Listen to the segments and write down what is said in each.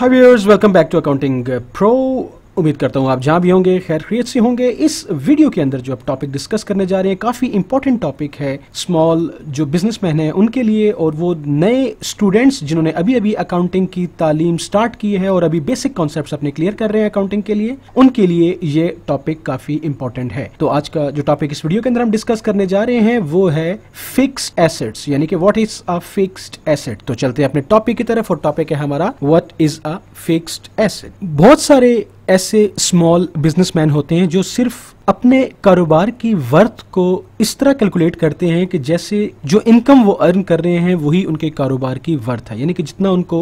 Hi viewers, welcome back to Accounting Pro. उम्मीद करता हूँ आप जहाँ भी होंगे खैर खरीत से होंगे इस वीडियो के अंदर जो आप टॉपिक डिस्कस करने जा रहे हैं काफ़ी इंपॉर्टेंट टॉपिक है स्मॉल जो बिजनेसमैन हैं उनके लिए और वो नए स्टूडेंट्स जिन्होंने अभी अभी अकाउंटिंग की तालीम स्टार्ट की है और अभी बेसिक कॉन्सेप्ट अपने क्लियर कर रहे हैं अकाउंटिंग के लिए उनके लिए ये टॉपिक काफ़ी इंपॉर्टेंट है तो आज का जो टॉपिक इस वीडियो के अंदर हम डिस्कस करने जा रहे हैं वो है फिक्स एसेट्स यानी कि what is a fixed asset तो चलते हैं अपने टॉपिक की तरफ और टॉपिक है हमारा what is a fixed asset बहुत सारे ऐसे स्मॉल बिजनेसमैन होते हैं जो सिर्फ अपने कारोबार की वर्थ को इस तरह कैलकुलेट करते हैं कि जैसे जो इनकम वो अर्न कर रहे हैं वही उनके कारोबार की वर्थ है यानी कि जितना उनको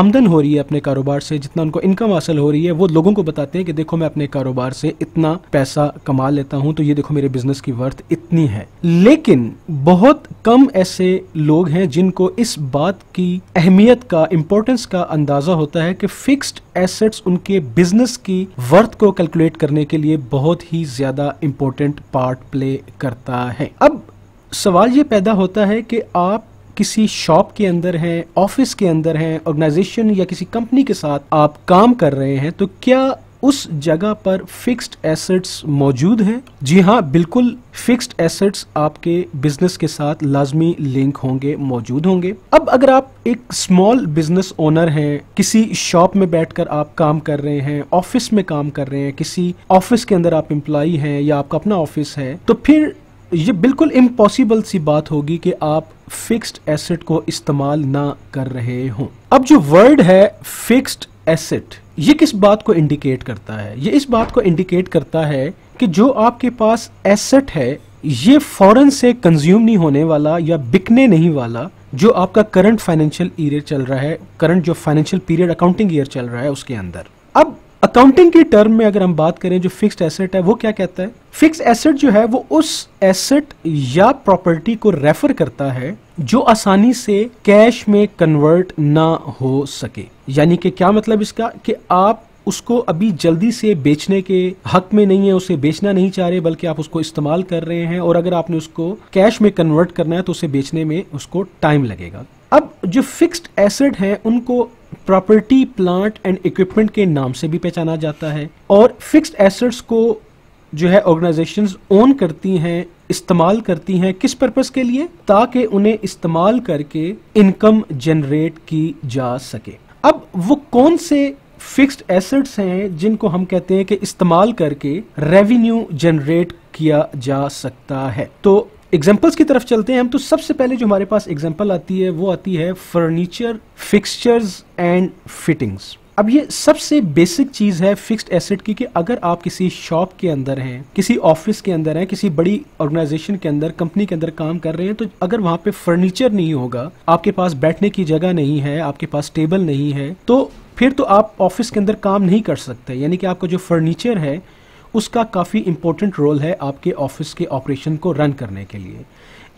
आमदन हो रही है अपने कारोबार से जितना उनको इनकम हासिल हो रही है वो लोगों को बताते हैं कि देखो मैं अपने कारोबार से इतना पैसा कमा लेता हूं तो ये देखो मेरे बिजनेस की वर्थ इतनी है लेकिन बहुत कम ऐसे लोग हैं जिनको इस बात की अहमियत का इंपॉर्टेंस का अंदाजा होता है कि फिक्स्ड एसेट्स उनके बिजनेस की वर्थ को कैलकुलेट करने के लिए बहुत ही ज्यादा ज़्यादा इम्पोर्टेंट पार्ट प्ले करता है अब सवाल ये पैदा होता है कि आप किसी शॉप के अंदर हैं ऑफिस के अंदर हैं ऑर्गेनाइजेशन या किसी कंपनी के साथ आप काम कर रहे हैं तो क्या उस जगह पर फिक्स्ड एसेट्स मौजूद हैं जी हाँ बिल्कुल फिक्स्ड एसेट्स आपके बिजनेस के साथ लाजमी लिंक होंगे मौजूद होंगे अब अगर आप एक स्मॉल बिजनेस ओनर हैं किसी शॉप में बैठकर आप काम कर रहे हैं ऑफिस में काम कर रहे हैं किसी ऑफिस के अंदर आप एम्प्लॉई हैं या आपका अपना ऑफिस है तो फिर ये बिल्कुल इम्पॉसिबल सी बात होगी कि आप फिक्स्ड एसेट को इस्तेमाल ना कर रहे हों अब जो वर्ड है फिक्स्ड एसेट ये किस बात को इंडिकेट करता है ये इस बात को इंडिकेट करता है कि जो आपके पास एसेट है ये फॉरन से कंज्यूम नहीं होने वाला या बिकने नहीं वाला जो आपका करंट फाइनेंशियल ईयर चल रहा है करंट जो फाइनेंशियल पीरियड अकाउंटिंग ईयर चल रहा है उसके अंदर अब अकाउंटिंग की टर्म में अगर हम बात करें जो फिक्स्ड एसेट है वो क्या कहता है फिक्स एसेट जो है वो उस एसेट या प्रॉपर्टी को रेफर करता है जो आसानी से कैश में कन्वर्ट ना हो सके यानी कि क्या मतलब इसका कि आप उसको अभी जल्दी से बेचने के हक में नहीं है उसे बेचना नहीं चाह रहे बल्कि आप उसको इस्तेमाल कर रहे हैं और अगर आपने उसको कैश में कन्वर्ट करना है तो उसे बेचने में उसको टाइम लगेगा अब जो फिक्स्ड एसेट हैं उनको प्रॉपर्टी प्लांट एंड इक्विपमेंट के नाम से भी पहचाना जाता है और फिक्स्ड एसेट्स को जो है ऑर्गेनाइजेशंस ओन करती हैं इस्तेमाल करती हैं किस पर्पस के लिए ताकि उन्हें इस्तेमाल करके इनकम जनरेट की जा सके अब वो कौन से फिक्स्ड एसेट्स हैं जिनको हम कहते हैं कि इस्तेमाल करके रेवेन्यू जनरेट किया जा सकता है तो एग्जाम्पल्स की तरफ चलते हैं हम तो सबसे पहले जो हमारे पास एग्जाम्पल आती है वो आती है फर्नीचर फिक्सचर्स एंड फिटिंग्स अब ये सबसे बेसिक चीज़ है फिक्स्ड एसेट की कि अगर आप किसी शॉप के अंदर हैं किसी ऑफिस के अंदर हैं किसी बड़ी ऑर्गेनाइजेशन के अंदर कंपनी के अंदर काम कर रहे हैं तो अगर वहां पे फर्नीचर नहीं होगा आपके पास बैठने की जगह नहीं है आपके पास टेबल नहीं है तो फिर तो आप ऑफिस के अंदर काम नहीं कर सकते यानी कि आपका जो फर्नीचर है उसका काफ़ी इम्पोर्टेंट रोल है आपके ऑफिस के ऑपरेशन को रन करने के लिए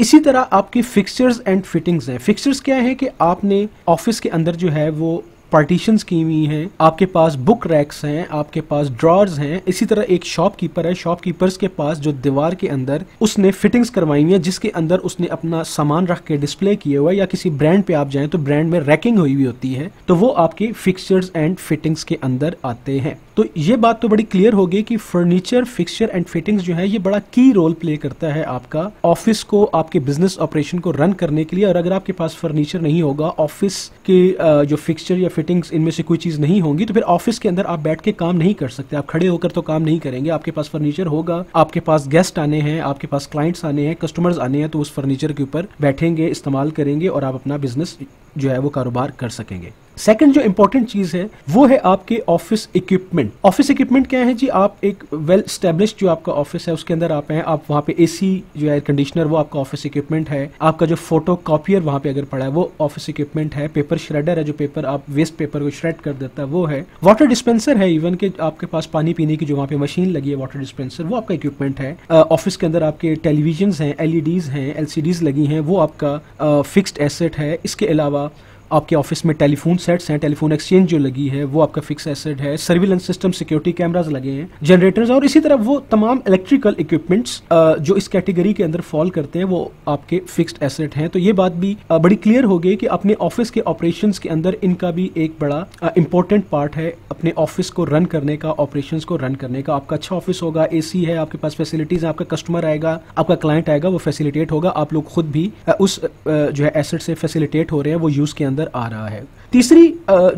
इसी तरह आपके फिक्सचर्स एंड फिटिंग्स हैं फिक्सचर्स क्या है कि आपने ऑफिस के अंदर जो है वो पार्टीशन की हुई हैं आपके पास बुक रैक्स हैं आपके पास ड्रॉर्स हैं इसी तरह एक शॉपकीपर है शॉपकीपर्स के पास जो दीवार के अंदर उसने फिटिंग्स करवाई हुई है जिसके अंदर उसने अपना सामान रख के डिस्प्ले किए हुआ या किसी ब्रांड पे आप जाएं तो ब्रांड में रैकिंग हुई हुई होती है तो वो आपके फिक्सचर्स एंड फिटिंग्स के अंदर आते हैं तो ये बात तो बड़ी क्लियर हो गई कि फर्नीचर फिक्सचर एंड फिटिंग्स जो है ये बड़ा की रोल प्ले करता है आपका ऑफिस को आपके बिजनेस ऑपरेशन को रन करने के लिए और अगर आपके पास फर्नीचर नहीं होगा ऑफिस के जो फिक्सचर या फिटिंग्स इनमें से कोई चीज़ नहीं होंगी तो फिर ऑफिस के अंदर आप बैठ के काम नहीं कर सकते आप खड़े होकर तो काम नहीं करेंगे आपके पास फर्नीचर होगा आपके पास गेस्ट आने हैं आपके पास क्लाइंट्स आने हैं कस्टमर्स आने हैं तो उस फर्नीचर के ऊपर बैठेंगे इस्तेमाल करेंगे और आप अपना बिजनेस जो है वो कारोबार कर सकेंगे सेकंड जो इंपॉर्टेंट चीज है वो है आपके ऑफिस इक्विपमेंट ऑफिस इक्विपमेंट क्या है जी आप एक वेल स्टेब्लिश जो आपका ऑफिस है उसके अंदर आप हैं आप वहां पे एसी जो एयर कंडीशनर वो आपका ऑफिस इक्विपमेंट है आपका जो फोटो कॉपियर वहाँ पे अगर पड़ा है वो ऑफिस इक्विपमेंट है पेपर श्रेडर है जो पेपर आप वेस्ट पेपर को श्रेड कर देता है वो है वाटर डिस्पेंसर है इवन के आपके पास पानी पीने की जो वहाँ पे मशीन लगी है वाटर डिस्पेंसर वो आपका इक्विपमेंट है ऑफिस के अंदर आपके टेलीविजन है एलईडीज हैं एलसीडीज e लगी हैं वो आपका फिक्स्ड एसेट है इसके अलावा आपके ऑफिस में टेलीफोन सेट्स हैं टेलीफोन एक्सचेंज जो लगी है वो आपका फिक्स एसेट है सर्विलेंस सिस्टम सिक्योरिटी कैमराज लगे हैं जनरेटर्स और इसी तरह वो तमाम इलेक्ट्रिकल इक्विपमेंट्स जो इस कैटेगरी के अंदर फॉल करते हैं वो आपके फिक्स एसेट हैं तो ये बात भी बड़ी क्लियर हो गई कि अपने ऑफिस के ऑपरेशन के अंदर इनका भी एक बड़ा इंपॉर्टेंट पार्ट है अपने ऑफिस को रन करने का ऑपरेशन को रन करने का आपका अच्छा ऑफिस होगा ए है आपके पास फैसिलिटीज आपका कस्टमर आएगा आपका क्लाइंट आएगा वो फैसिलिटेट होगा आप लोग खुद भी उस जो है एसेट से फैसिलिटेट हो रहे हैं वो यूज के अंदर अंदर आ रहा है तीसरी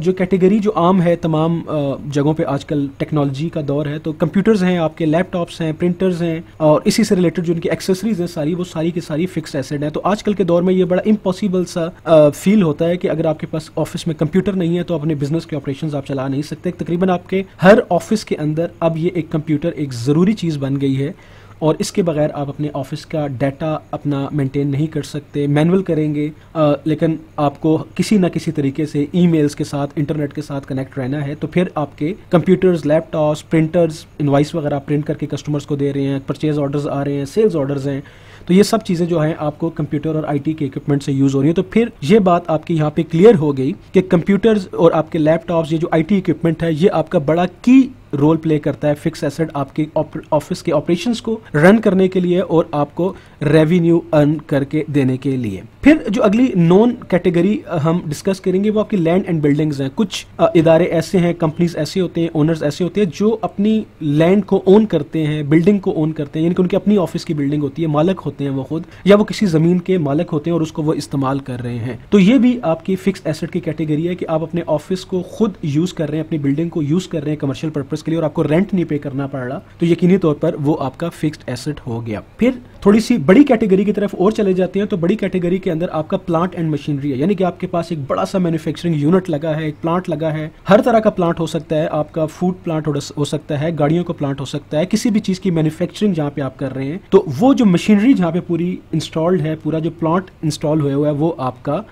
जो कैटेगरी जो आम है तमाम जगहों पे आजकल टेक्नोलॉजी का दौर है तो कंप्यूटर्स हैं आपके लैपटॉप्स हैं प्रिंटर्स हैं और इसी से रिलेटेड जो उनकी एक्सेसरीज हैं सारी वो सारी की सारी फिक्स एसेड हैं तो आजकल के दौर में ये बड़ा इम्पॉसिबल सा फील होता है कि अगर आपके पास ऑफिस में कंप्यूटर नहीं है तो अपने बिजनेस के ऑपरेशन आप चला नहीं सकते तकरीबन आपके हर ऑफिस के अंदर अब ये एक कंप्यूटर एक ज़रूरी चीज़ बन गई है और इसके बगैर आप अपने ऑफिस का डाटा अपना मेंटेन नहीं कर सकते मैनुअल करेंगे आ, लेकिन आपको किसी ना किसी तरीके से ईमेल्स के साथ इंटरनेट के साथ कनेक्ट रहना है तो फिर आपके कंप्यूटर्स लैपटॉप्स प्रिंटर्स इन्वाइस वगैरह प्रिंट करके कस्टमर्स को दे रहे हैं परचेज ऑर्डर्स आ रहे हैं सेल्स ऑर्डर्स हैं तो ये सब चीज़ें जो हैं आपको कंप्यूटर और आईटी के इक्विपमेंट से यूज़ हो रही है तो फिर ये बात आपकी यहाँ पे क्लियर हो गई कि कंप्यूटर्स और आपके लैपटॉप्स ये जो आईटी इक्विपमेंट है ये आपका बड़ा की रोल प्ले करता है फिक्स एसेट आपके ऑफिस के ऑपरेशंस को रन करने के लिए और आपको रेवेन्यू अर्न करके देने के लिए फिर जो अगली नॉन कैटेगरी हम डिस्कस करेंगे वो आपकी लैंड एंड बिल्डिंग्स हैं कुछ इदारे ऐसे हैं कंपनीज ऐसे होते हैं ओनर्स ऐसे होते हैं जो अपनी लैंड को ओन करते हैं बिल्डिंग को ओन करते हैं यानी कि उनकी अपनी ऑफिस की बिल्डिंग होती है मालक होते हैं वो खुद या वो किसी जमीन के मालक होते हैं और उसको वो इस्तेमाल कर रहे हैं तो ये भी आपकी फिक्स एसेट की कैटेगरी है कि आप अपने ऑफिस को खुद यूज कर रहे हैं अपनी बिल्डिंग को यूज कर रहे हैं कमर्शियल पर्पज उसके लिए और आपको रेंट नहीं पे करना पड़ रहा तो यकीनी तौर पर वो आपका फिक्स्ड एसेट हो गया फिर थोड़ी सी बड़ी कैटेगरी की तरफ और चले जाते हैं तो बड़ी कैटेगरी के अंदर आपका प्लांट एंड मशीनरी है यानी कि आपके पास एक बड़ा सा मैन्युफैक्चरिंग यूनिट लगा है एक प्लांट लगा है हर तरह का प्लांट हो सकता है आपका फूड प्लांट हो सकता है गाड़ियों का प्लांट हो सकता है किसी भी चीज की मैन्युफैक्चरिंग जहाँ पे आप कर रहे हैं तो वो जो मशीनरी जहाँ पे पूरी इंस्टॉल्ड है पूरा जो प्लांट इंस्टॉल हुआ हुआ है वो आपका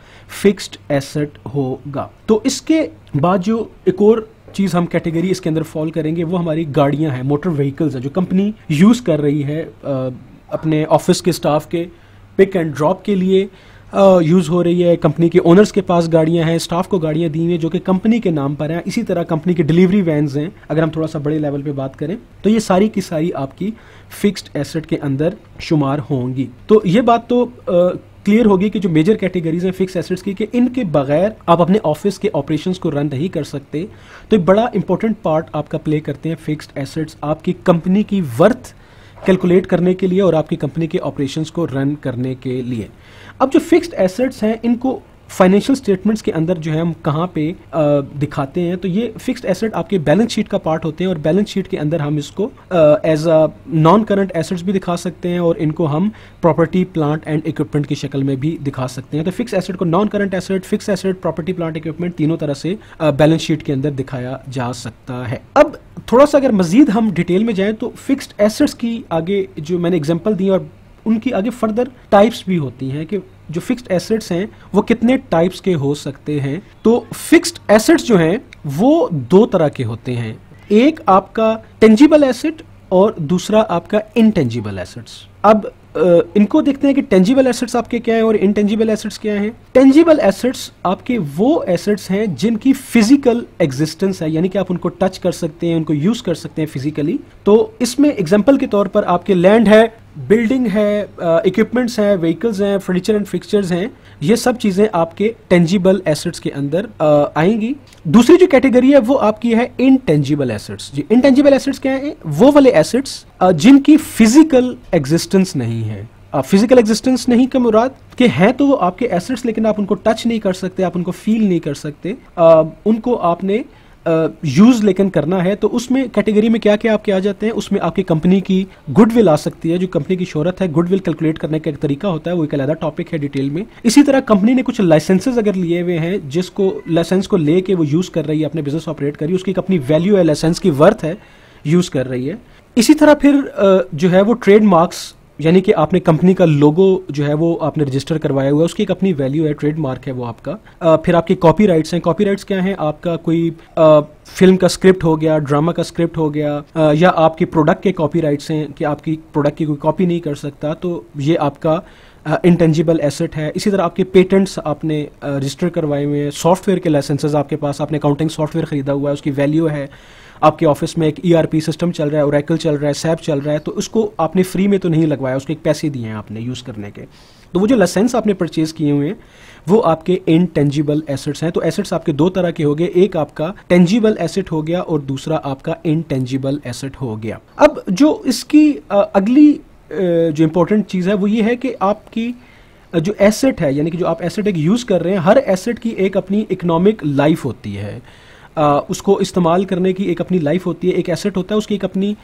फिक्स्ड एसेट होगा तो इसके बाद जो एक और चीज़ हम कैटेगरी इसके अंदर फॉल करेंगे वो हमारी गाड़ियाँ हैं मोटर व्हीकल्स हैं जो कंपनी यूज़ कर रही है अपने ऑफिस के स्टाफ के पिक एंड ड्रॉप के लिए यूज़ हो रही है कंपनी के ओनर्स के पास गाड़ियां हैं स्टाफ को गाड़ियां दी हुई हैं जो कि कंपनी के नाम पर हैं इसी तरह कंपनी के डिलीवरी वैन्स हैं अगर हम थोड़ा सा बड़े लेवल पे बात करें तो ये सारी की सारी आपकी फिक्स्ड एसेट के अंदर शुमार होंगी तो ये बात तो क्लियर होगी कि जो मेजर कैटेगरीज हैं फिक्स एसेट्स की कि इनके बगैर आप अपने ऑफिस के ऑपरेशंस को रन नहीं कर सकते तो एक बड़ा इंपॉर्टेंट पार्ट आपका प्ले करते हैं फिक्स्ड एसेट्स आपकी कंपनी की वर्थ कैलकुलेट करने के लिए और आपकी कंपनी के ऑपरेशंस को रन करने के लिए अब जो फिक्स्ड एसेट्स हैं इनको फाइनेंशियल स्टेटमेंट्स के अंदर जो है हम कहाँ पे आ, दिखाते हैं तो ये फिक्स्ड एसेट आपके बैलेंस शीट का पार्ट होते हैं और बैलेंस शीट के अंदर हम इसको as a non current assets भी दिखा सकते हैं और इनको हम प्रॉपर्टी प्लांट एंड इक्विपमेंट की शक्ल में भी दिखा सकते हैं तो फिक्स एसेट को non current asset fixed asset property plant equipment तीनों तरह से बैलेंस शीट के अंदर दिखाया जा सकता है अब थोड़ा सा अगर मजीद हम डिटेल में जाएं तो फिक्स्ड एसेट्स की आगे जो मैंने एग्जांपल दी और उनकी आगे फर्दर टाइप्स भी होती हैं कि जो फिक्स्ड एसेट्स हैं वो कितने टाइप्स के हो सकते हैं तो फिक्स्ड एसेट्स जो हैं वो दो तरह के होते हैं एक आपका टेंजिबल एसेट और दूसरा आपका इनटेंजिबल एसेट्स अब इनको देखते हैं कि टेंजिबल एसेट्स आपके क्या है और इनटेंजिबल एसेट्स क्या हैं टेंजिबल एसेट्स आपके वो एसेट्स हैं जिनकी फिजिकल एग्जिस्टेंस है यानी कि आप उनको टच कर सकते हैं उनको यूज कर सकते हैं फिजिकली तो इसमें एग्जाम्पल के तौर पर आपके लैंड है बिल्डिंग है इक्विपमेंट्स हैं व्हीकल्स हैं फर्नीचर एंड फिक्सचर्स हैं ये सब चीज़ें आपके टेंजिबल एसेट्स के अंदर आएंगी दूसरी जो कैटेगरी है वो आपकी है इनटेंजिबल एसेट्स जी इनटेंजिबल एसेट्स क्या है वो वाले एसेट्स जिनकी फिजिकल एग्जिस्टेंस नहीं है फिजिकल एग्जिस्टेंस नहीं का मुराद कि हैं तो वो आपके एसेट्स लेकिन आप उनको टच नहीं कर सकते आप उनको फील नहीं कर सकते uh, उनको आपने यूज़ लेकिन करना है तो उसमें कैटेगरी में क्या क्या आपके आ जाते हैं उसमें आपकी कंपनी की गुडविल आ सकती है जो कंपनी की शोहरत है गुडविल कैलकुलेट करने का एक तरीका होता है वो एक अलग टॉपिक है डिटेल में इसी तरह कंपनी ने कुछ लाइसेंसेज अगर लिए हुए हैं जिसको लाइसेंस को लेके वो यूज़ कर रही है अपने बिजनेस ऑपरेट करी उसकी अपनी वैल्यू है लाइसेंस की वर्थ है यूज़ कर रही है इसी तरह फिर जो है वो ट्रेडमार्क्स यानी कि आपने कंपनी का लोगो जो है वो आपने रजिस्टर करवाया हुआ है उसकी एक अपनी वैल्यू है ट्रेडमार्क है वो आपका आ, फिर कॉपी राइट्स हैं कॉपी राइट्स क्या हैं आपका कोई आ, फिल्म का स्क्रिप्ट हो गया ड्रामा का स्क्रिप्ट हो गया आ, या आपके प्रोडक्ट के कॉपी राइट्स हैं कि आपकी प्रोडक्ट की कोई कॉपी नहीं कर सकता तो ये आपका इंटेंजिबल uh, एसेट है इसी तरह आपके पेटेंट्स आपने रजिस्टर uh, करवाए हुए हैं सॉफ्टवेयर के लाइसेंसेज आपके पास आपने अकाउंटिंग सॉफ्टवेयर खरीदा हुआ है उसकी वैल्यू है आपके ऑफिस में एक ई e सिस्टम चल रहा है ओरेकल चल रहा है सैप चल रहा है तो उसको आपने फ्री में तो नहीं लगवाया उसके पैसे दिए हैं आपने यूज़ करने के तो वो जो लाइसेंस आपने परचेज किए हुए हैं वो आपके इनटेंजिबल एसेट्स हैं तो एसेट्स आपके दो तरह के हो गए एक आपका टेंजिबल एसेट हो गया और दूसरा आपका इनटेंजिबल एसेट हो गया अब जो इसकी अगली जो इंपॉर्टेंट चीज़ है वो ये है कि आपकी जो एसेट है यानी कि जो आप एसेट एक यूज़ कर रहे हैं हर एसेट की एक अपनी इकोनॉमिक लाइफ होती है उसको इस्तेमाल करने की एक अपनी लाइफ होती है एक एसेट होता है उसकी एक अपनी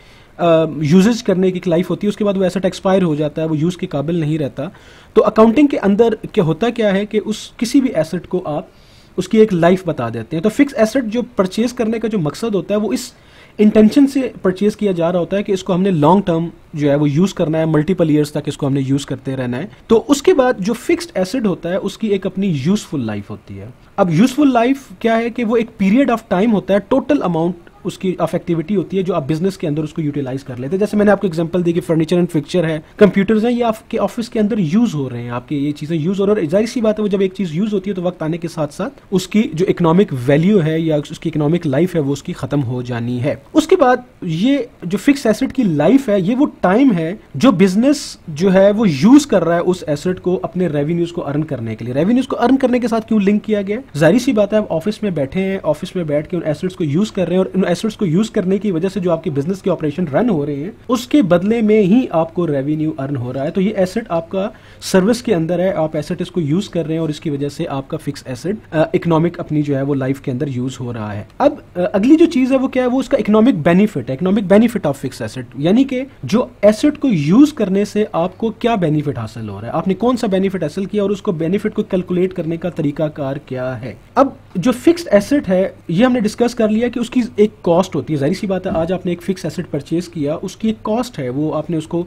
यूजेज करने की एक लाइफ होती है उसके बाद वो एसेट एक्सपायर हो जाता है वो यूज़ के काबिल नहीं रहता तो अकाउंटिंग के अंदर क्या होता क्या है कि उस किसी भी एसेट को आप उसकी एक लाइफ बता देते हैं तो फिक्स एसेट जो परचेज करने का जो मकसद होता है वो इस इंटेंशन से परचेज किया जा रहा होता है कि इसको हमने लॉन्ग टर्म जो है वो यूज करना है मल्टीपल ईयर्स तक इसको हमने यूज करते रहना है तो उसके बाद जो फिक्स्ड एसिड होता है उसकी एक अपनी यूजफुल लाइफ होती है अब यूजफुल लाइफ क्या है कि वो एक पीरियड ऑफ टाइम होता है टोटल अमाउंट उसकी अफेक्टिविटी होती है जो आप बिजनेस के अंदर उसको यूटिलाइज कर लेते हैं जैसे मैंने आपको एग्जाम्पल दी कि फर्नीचर एंड फिक्चर है कंप्यूटर्स हैं ये आपके ऑफिस के अंदर यूज हो रहे हैं आपके ये चीजें यूज हो रही है जाहिर सी बात है वो जब एक चीज यूज होती है तो वक्त आने के साथ साथ उसकी जो इकोनॉमिक वैल्यू है या उसकी इकोनॉमिक लाइफ है वो उसकी खत्म हो जानी है उसके बाद ये जो फिक्स एसेट की लाइफ है ये वो टाइम है जो बिजनेस जो है वो यूज कर रहा है उस एसेट को अपने रेवेन्यूज को अर्न करने के लिए रेवेन्यूज को अर्न करने के साथ क्यों लिंक किया गया जाहिर सी बात है ऑफिस में बैठे हैं ऑफिस में बैठ के उन एसेट्स को यूज कर रहे हैं और उन एसेट्स को यूज करने की वजह से जो आपकी बिजनेस के ऑपरेशन रन हो रहे हैं उसके बदले में ही आपको रेवेन्यू अर्न हो रहा है तो ये एसेट आपका सर्विस के अंदर है आप एसेट इसको यूज कर रहे हैं और इसकी वजह से आपका फिक्स एसेट इकोनॉमिक अपनी जो है वो लाइफ के अंदर यूज हो रहा है अब अगली जो चीज है वो क्या है वो उसका इकोनॉमिक बेनिफिट है economic benefit of fixed asset यानी कि जो एसेट को यूज करने से आपको क्या बेनिफिट हासिल हो रहा है आपने कौन सा बेनिफिट हासिल किया और उसको बेनिफिट को कैलकुलेट करने का तरीकाकार क्या है अब जो फिक्स एसेट है ये हमने डिस्कस कर लिया कि उसकी एक कॉस्ट होती है जहरी सी बात है आज आपने एक फिक्स एसेट परचेज किया उसकी एक कॉस्ट है वो आपने उसको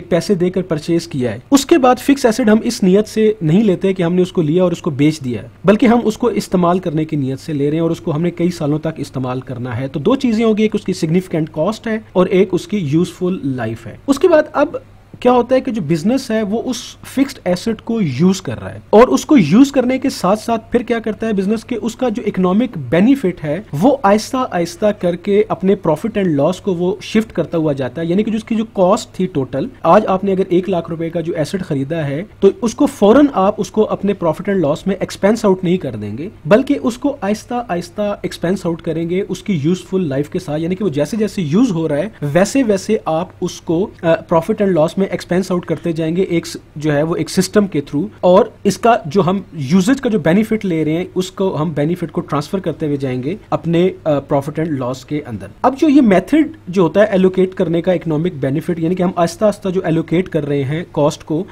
एक पैसे देकर परचेज किया है उसके बाद फिक्स एसेट हम इस नियत से नहीं लेते कि हमने उसको लिया और उसको बेच दिया है बल्कि हम उसको इस्तेमाल करने की नियत से ले रहे हैं और उसको हमने कई सालों तक इस्तेमाल करना है तो दो चीजें होगी एक उसकी सिग्निफिकेंट कॉस्ट है और एक उसकी यूजफुल लाइफ है उसके बाद अब क्या होता है कि जो बिजनेस है वो उस फिक्स्ड एसेट को यूज कर रहा है और उसको यूज करने के साथ साथ फिर क्या करता है बिजनेस के उसका जो इकोनॉमिक बेनिफिट है वो आहिस्ता आहिस्ता करके अपने प्रॉफिट एंड लॉस को वो शिफ्ट करता हुआ जाता है यानी कि उसकी जो कॉस्ट थी टोटल आज आपने अगर एक लाख रुपए का जो एसेट खरीदा है तो उसको फौरन आप उसको अपने प्रॉफिट एंड लॉस में एक्सपेंस आउट नहीं कर देंगे बल्कि उसको आहिस्ता आहिस्ता एक्सपेंस आउट करेंगे उसकी यूजफुल लाइफ के साथ यानी कि वो जैसे जैसे यूज हो रहा है वैसे वैसे आप उसको प्रॉफिट एंड लॉस में एक्सपेंस आउट करते जाएंगे एक जो है वो एक सिस्टम के थ्रू और इसका जो हम यूजेज का जो बेनिफिट ले रहे हैं उसको हम बेनिफिट को ट्रांसफर करते हुए जाएंगे अपने प्रॉफिट एंड लॉस के अंदर अब जो ये मेथड जो होता है एलोकेट करने का इकोनॉमिक बेनिफिट यानी कि हम आस्ता आस्ता जो एलोकेट कर रहे हैं कॉस्ट को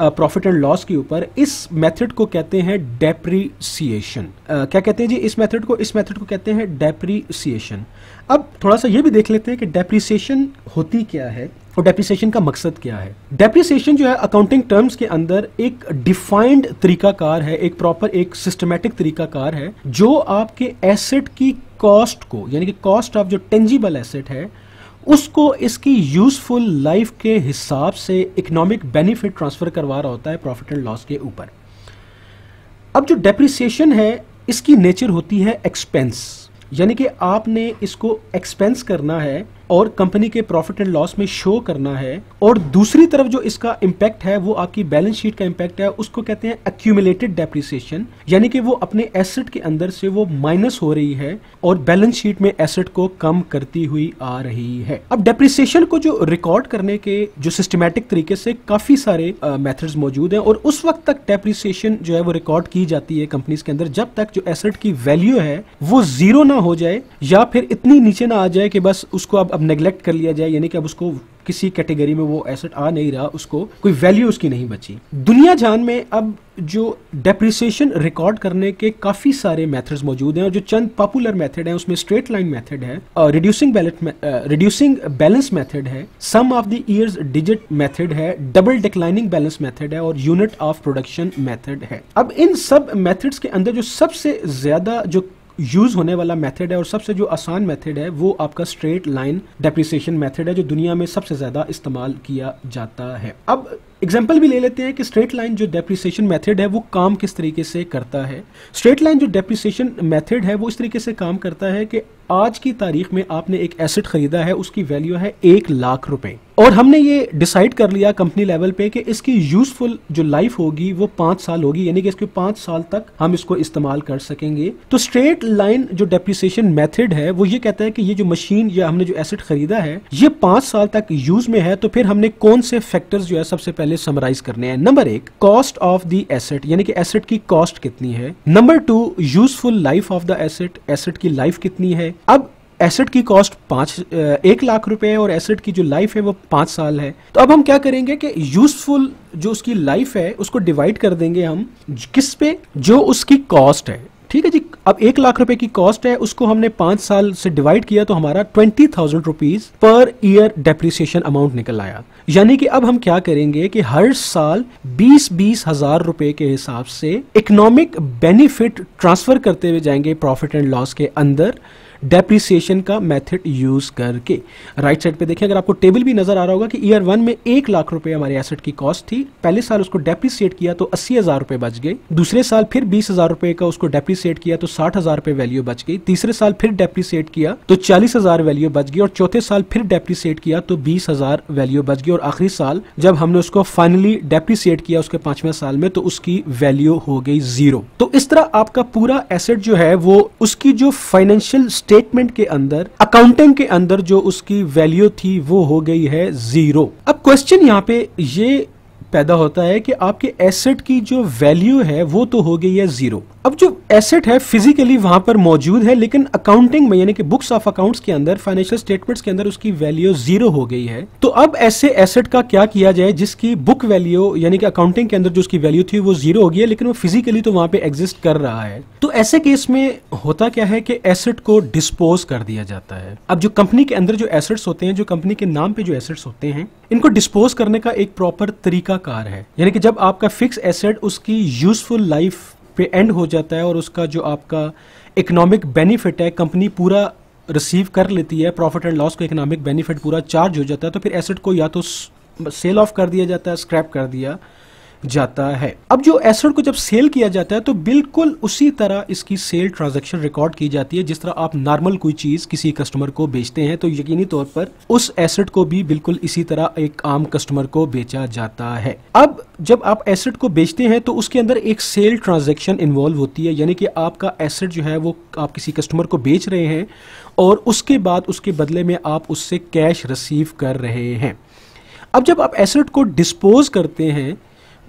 प्रॉफिट एंड लॉस के ऊपर इस मेथड को कहते हैं डेप्रीसिएशन uh, क्या कहते हैं जी इस मेथड को इस मेथड को कहते हैं डेप्रीसिएशन अब थोड़ा सा ये भी देख लेते हैं कि डेप्रीसिएशन होती क्या है और डेप्रिसिएशन का मकसद क्या है डेप्रिसिएशन जो है अकाउंटिंग टर्म्स के अंदर एक डिफाइंड तरीकाकार है एक प्रॉपर एक सिस्टमेटिक तरीकाकार है जो आपके एसेट की कॉस्ट को यानी कि कॉस्ट ऑफ जो टेंजिबल एसेट है उसको इसकी यूजफुल लाइफ के हिसाब से इकोनॉमिक बेनिफिट ट्रांसफर करवा रहा होता है प्रॉफिट एंड लॉस के ऊपर अब जो डेप्रिसिएशन है इसकी नेचर होती है एक्सपेंस यानी कि आपने इसको एक्सपेंस करना है और कंपनी के प्रॉफिट एंड लॉस में शो करना है और दूसरी तरफ जो इसका इम्पैक्ट है वो आपकी बैलेंस शीट का इम्पैक्ट है उसको कहते हैं एक्यूमुलेटेड डेप्रिसिएशन यानी कि वो अपने एसेट के अंदर से वो माइनस हो रही है और बैलेंस शीट में एसेट को कम करती हुई आ रही है अब डेप्रिसिएशन को जो रिकॉर्ड करने के जो सिस्टमेटिक तरीके से काफी सारे मेथड्स मौजूद हैं और उस वक्त तक डेप्रिसिएशन जो है वो रिकॉर्ड की जाती है कंपनीज के अंदर जब तक जो एसेट की वैल्यू है वो जीरो ना हो जाए या फिर इतनी नीचे ना आ जाए कि बस उसको अब अब नेग्लेक्ट कर लिया जाए यानी कि अब उसको किसी कैटेगरी में वो एसेट आ नहीं रहा उसको कोई वैल्यू उसकी नहीं बची दुनिया जान में अब जो डेप्रिसिएशन रिकॉर्ड करने के काफ़ी सारे मेथड्स मौजूद हैं और जो चंद पॉपुलर मेथड हैं उसमें स्ट्रेट लाइन मेथड है रिड्यूसिंग बैलेट रिड्यूसिंग बैलेंस मेथड है sum of the years digit method है डबल डिक्लाइनिंग बैलेंस मेथड है और यूनिट ऑफ प्रोडक्शन मेथड है अब इन सब मेथड्स के अंदर जो सबसे ज्यादा जो यूज़ होने वाला मेथड है और सबसे जो आसान मेथड है वो आपका स्ट्रेट लाइन डेप्रिसिएशन मेथड है जो दुनिया में सबसे ज़्यादा इस्तेमाल किया जाता है अब एग्जाम्पल भी ले लेते हैं कि स्ट्रेट लाइन जो डेप्रिसिएशन मेथड है वो काम किस तरीके से करता है स्ट्रेट लाइन जो डेप्रिसिएशन मेथड है वो इस तरीके से काम करता है कि आज की तारीख में आपने एक एसेट खरीदा है उसकी वैल्यू है एक लाख रुपए और हमने ये डिसाइड कर लिया कंपनी लेवल पे कि इसकी यूजफुल जो लाइफ होगी वो पांच साल होगी यानी कि इसके पांच साल तक हम इसको इस्तेमाल कर सकेंगे तो स्ट्रेट लाइन जो डेप्रिसिएशन मेथड है वो ये कहता है कि ये जो मशीन या हमने जो एसेट खरीदा है ये पांच साल तक यूज में है तो फिर हमने कौन से फैक्टर्स जो है सबसे पहले पहले समराइज करने हैं नंबर एक कॉस्ट ऑफ द एसेट यानी कि एसेट की कॉस्ट कितनी है number two useful life of the asset asset की लाइफ कितनी है अब एसेट की कॉस्ट पांच एक लाख रुपए है और एसेट की जो लाइफ है वो पांच साल है तो अब हम क्या करेंगे कि यूजफुल जो उसकी लाइफ है उसको डिवाइड कर देंगे हम किस पे जो उसकी कॉस्ट है ठीक है जी अब एक लाख रुपए की कॉस्ट है उसको हमने पांच साल से डिवाइड किया तो हमारा twenty thousand rupees per year depreciation amount निकल आया यानी कि अब हम क्या करेंगे कि हर साल बीस बीस हजार रुपए के हिसाब से इकोनॉमिक बेनिफिट ट्रांसफर करते हुए जाएंगे प्रॉफिट एंड लॉस के अंदर डेप्रिसिएशन का मेथड यूज करके राइट साइड पे देखें अगर आपको टेबल भी नजर आ रहा होगा कि ईयर वन में एक लाख रुपए हमारे एसेट की कॉस्ट थी पहले साल उसको डेप्रिसिएट किया तो अस्सी हजार रुपए बच गए दूसरे साल फिर बीस हजार रुपए का उसको डेप्रिसिएट किया तो साठ हजार रुपए वैल्यू बच गई तीसरे साल फिर डेप्रिसिएट किया तो चालीस हजार वैल्यू बच गई और चौथे साल फिर डेप्रिसिएट किया तो बीस हजार वैल्यू बच गई और आखिरी साल जब हमने उसको फाइनली डेप्रिसिएट किया उसके पांचवें साल में तो उसकी वैल्यू हो गई जीरो तो इस तरह आपका पूरा एसेट जो है वो उसकी जो फाइनेंशियल स्टेट स्टेटमेंट के अंदर अकाउंटिंग के अंदर जो उसकी वैल्यू थी वो हो गई है जीरो अब क्वेश्चन यहाँ पे ये पैदा होता है कि आपके एसेट की जो वैल्यू है वो तो हो गई है जीरो अब जो एसेट है फिजिकली वहां पर मौजूद है लेकिन अकाउंटिंग में यानी कि बुक्स ऑफ अकाउंट्स के अंदर फाइनेंशियल स्टेटमेंट्स के अंदर उसकी वैल्यू जीरो हो गई है तो अब ऐसे एसेट का क्या किया जाए जिसकी बुक वैल्यू यानी कि अकाउंटिंग के अंदर जो उसकी वैल्यू थी वो जीरो हो गई है लेकिन वो फिजिकली तो वहां पर एग्जिस्ट कर रहा है तो ऐसे केस में होता क्या है कि एसेट को डिस्पोज कर दिया जाता है अब जो कंपनी के अंदर जो एसेट्स होते हैं जो कंपनी के नाम पे जो एसेट्स होते हैं इनको डिस्पोज करने का एक प्रॉपर तरीकाकार है यानी कि जब आपका फिक्स एसेट उसकी यूजफुल लाइफ पे एंड हो जाता है और उसका जो आपका इकोनॉमिक बेनिफिट है कंपनी पूरा रिसीव कर लेती है प्रॉफिट एंड लॉस का इकोनॉमिक बेनिफिट पूरा चार्ज हो जाता है तो फिर एसेट को या तो सेल ऑफ कर दिया जाता है स्क्रैप कर दिया जाता है अब जो एसेट को जब सेल किया जाता है तो बिल्कुल उसी तरह इसकी सेल ट्रांजेक्शन रिकॉर्ड की जाती है जिस तरह आप नॉर्मल कोई चीज किसी कस्टमर को बेचते हैं तो यकीनी तौर पर उस एसेट को भी बिल्कुल इसी तरह एक आम कस्टमर को बेचा जाता है अब जब आप एसेट को बेचते हैं तो उसके अंदर एक सेल ट्रांजेक्शन इन्वॉल्व होती है यानी कि आपका एसेट जो है वो आप किसी कस्टमर को बेच रहे हैं और उसके बाद उसके बदले में आप उससे कैश रिसीव कर रहे हैं अब जब आप एसेट को डिस्पोज करते हैं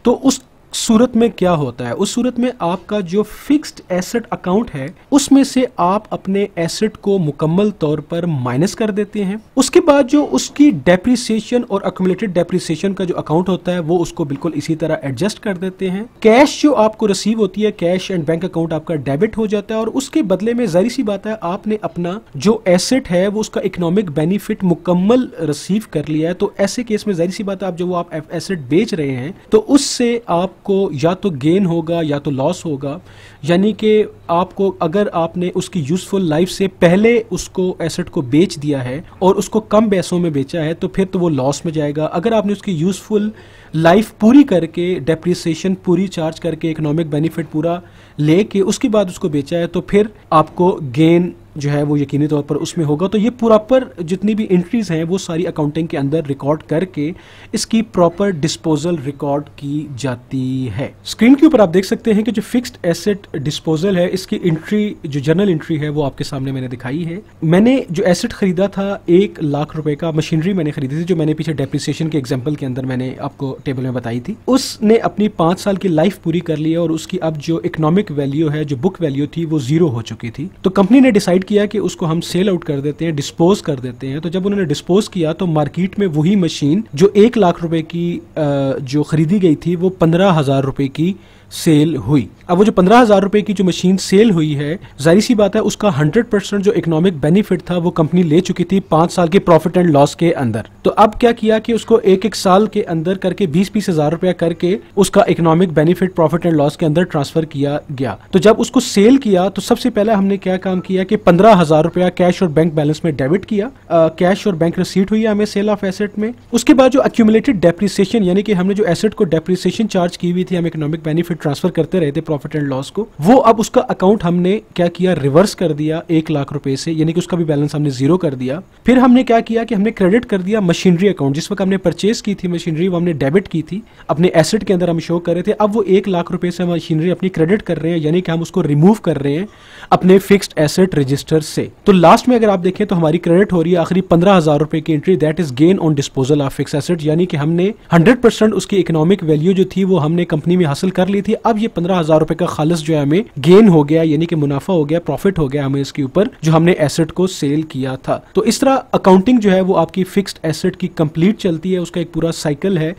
तो उस सूरत में क्या होता है उस सूरत में आपका जो फिक्स्ड एसेट अकाउंट है उसमें से आप अपने एसेट को मुकम्मल तौर पर माइनस कर देते हैं उसके बाद जो उसकी डेप्रिसिएशन और अकोमलेटेड डेप्रिसिएशन का जो अकाउंट होता है वो उसको बिल्कुल इसी तरह एडजस्ट कर देते हैं कैश जो आपको रिसीव होती है कैश एंड बैंक अकाउंट आपका डेबिट हो जाता है और उसके बदले में जहरी सी बात है आपने अपना जो एसेट है वो उसका इकोनॉमिक बेनिफिट मुकम्मल रिसीव कर लिया है तो ऐसे केस में जहरी सी बात है आप जो आप एसेट बेच रहे हैं तो उससे आप आपको या तो गेन होगा या तो लॉस होगा यानी कि आपको अगर आपने उसकी यूज़फुल लाइफ से पहले उसको एसेट को बेच दिया है और उसको कम पैसों में बेचा है तो फिर तो वो लॉस में जाएगा अगर आपने उसकी यूज़फुल लाइफ पूरी करके डेप्रिसिएशन पूरी चार्ज करके इकोनॉमिक बेनिफिट पूरा लेके उसके बाद उसको बेचा है तो फिर आपको गेन जो है वो यकीनी तौर पर उसमें होगा तो ये प्रॉपर जितनी भी एंट्रीज़ हैं वो सारी अकाउंटिंग के अंदर रिकॉर्ड करके इसकी प्रॉपर डिस्पोजल रिकॉर्ड की जाती है स्क्रीन के ऊपर आप देख सकते हैं कि जो फिक्स्ड एसेट डिस्पोजल है इसकी एंट्री जो जनरल एंट्री है वो आपके सामने मैंने दिखाई है मैंने जो एसेट खरीदा था एक लाख रुपए का मशीनरी मैंने खरीदी थी जो मैंने पीछे डेप्रिसिएशन के एग्जाम्पल के अंदर मैंने आपको टेबल में बताई थी उसने अपनी पांच साल की लाइफ पूरी कर ली है और उसकी अब जो इकोनॉमिक वैल्यू है जो बुक वैल्यू थी वो जीरो हो चुकी थी तो कंपनी ने डिसाइड किया कि उसको हम सेल आउट कर देते हैं डिस्पोज कर देते हैं तो जब उन्होंने डिस्पोज किया तो मार्केट में वही मशीन जो एक लाख रुपए की जो खरीदी गई थी वो पंद्रह हजार रुपए की सेल हुई अब वो जो पंद्रह हजार रुपए की जो मशीन सेल हुई है जाहिर सी बात है उसका हंड्रेड परसेंट जो इकोनॉमिक बेनिफिट था वो कंपनी ले चुकी थी पांच साल के प्रॉफिट एंड लॉस के अंदर तो अब क्या किया कि उसको एक एक साल के अंदर करके बीस बीस हजार रुपया करके उसका economic benefit profit and loss के अंदर ट्रांसफर किया गया तो जब उसको सेल किया तो सबसे पहले हमने क्या काम किया कि पंद्रह हजार रुपया कैश और बैंक बैलेंस में डेबिट किया कैश और बैंक रिसीट हुई हमें सेल ऑफ एसेट में उसके बाद जो अक्यूमुलेटेड डेप्रिसिएशन यानी कि हमने जो एसेट को डेप्रिसिएशन चार्ज की हुई थी हम इकोनॉमिक बेनिफिट ट्रांसफर करते रहे थे प्रॉफिट एंड लॉस को वो अब उसका अकाउंट हमने क्या किया रिवर्स कर दिया एक लाख रुपए से यानी कि उसका भी बैलेंस हमने जीरो कर दिया फिर हमने क्या किया कि हमने क्रेडिट कर दिया मशीनरी अकाउंट जिस वक्त हमने परचेज की थी मशीनरी वो हमने डेबिट की थी अपने एसेट के अंदर हम शो कर रहे थे अब वो एक लाख रुपए से मशीनरी अपनी क्रेडिट कर रहे हैं यानी कि हम उसको रिमूव कर रहे हैं अपने फिक्स्ड एसेट रजिस्टर से तो लास्ट में अगर आप देखें तो हमारी क्रेडिट हो रही है आखिरी पंद्रह हजार रुपए की entry that is gain on disposal of fixed asset यानी कि हमने हंड्रेड परसेंट उसकी इकोनॉमिक वैल्यू जो थी वो हमने कंपनी में हासिल कर ली थी अब ये पंद्रह हजार रुपए का खालस जो है हमें गेन हो गया यानी कि मुनाफा हो गया प्रॉफिट हो गया हमें इसके ऊपर जो हमने एसेट को सेल किया था तो इस तरह अकाउंटिंग जो है वो आपकी फिक्स्ड एसेट की कंप्लीट चलती है उसका एक पूरा साइकिल है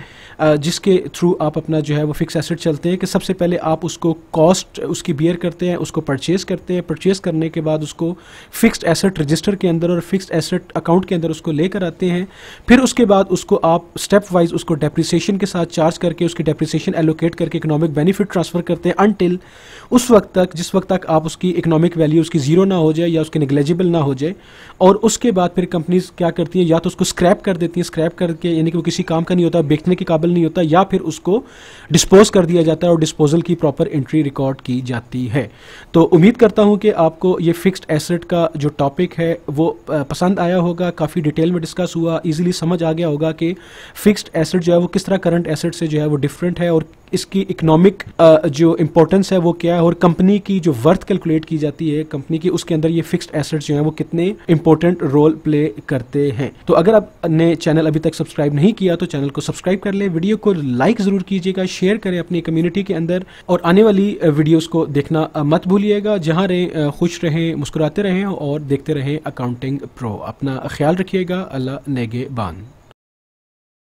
जिसके थ्रू आप अपना जो है वो फिक्स एसेट चलते हैं कि सबसे पहले आप उसको कॉस्ट उसकी बियर करते हैं उसको परचेज करते हैं परचेज करने के बाद उसको फिक्स्ड एसेट रजिस्टर के अंदर और फिक्स्ड एसेट अकाउंट के अंदर उसको लेकर आते हैं फिर उसके बाद उसको आप स्टेप वाइज उसको डेप्रिसिएशन के साथ चार्ज करके उसकी डेप्रिसिएशन एलोकेट करके इकोनॉमिक बेनिफिट बेनिफिट ट्रांसफ़र करते हैं अनटिल उस वक्त तक जिस वक्त तक आप उसकी इकोनॉमिक वैल्यू उसकी ज़ीरो ना हो जाए या उसके निगलेजिबल ना हो जाए और उसके बाद फिर कंपनीज क्या करती हैं या तो उसको स्क्रैप कर देती हैं स्क्रैप करके यानी कि वो किसी काम का नहीं होता बेचने के काबिल नहीं होता या फिर उसको डिस्पोज कर दिया जाता है और डिस्पोजल की प्रॉपर एंट्री रिकॉर्ड की जाती है तो उम्मीद करता हूँ कि आपको ये फिक्सड एसेट का जो टॉपिक है वो पसंद आया होगा काफ़ी डिटेल में डिस्कस हुआ ईजिली समझ आ गया होगा कि फिक्सड एसेट जो है वो किस तरह करंट एसेट से जो है वो डिफरेंट है और इसकी इकोनॉमिक जो इम्पोर्टेंस है वो क्या है और कंपनी की जो वर्थ कैलकुलेट की जाती है कंपनी की उसके अंदर ये फिक्स्ड एसेट्स जो है वो कितने इंपॉर्टेंट रोल प्ले करते हैं तो अगर आपने चैनल अभी तक सब्सक्राइब नहीं किया तो चैनल को सब्सक्राइब कर ले वीडियो को लाइक जरूर कीजिएगा शेयर करें अपनी कम्युनिटी के अंदर और आने वाली वीडियोज को देखना मत भूलिएगा जहाँ रहें खुश रहें मुस्कुराते रहें और देखते रहें अकाउंटिंग प्रो अपना ख्याल रखिएगा अल्लाह नेगे बान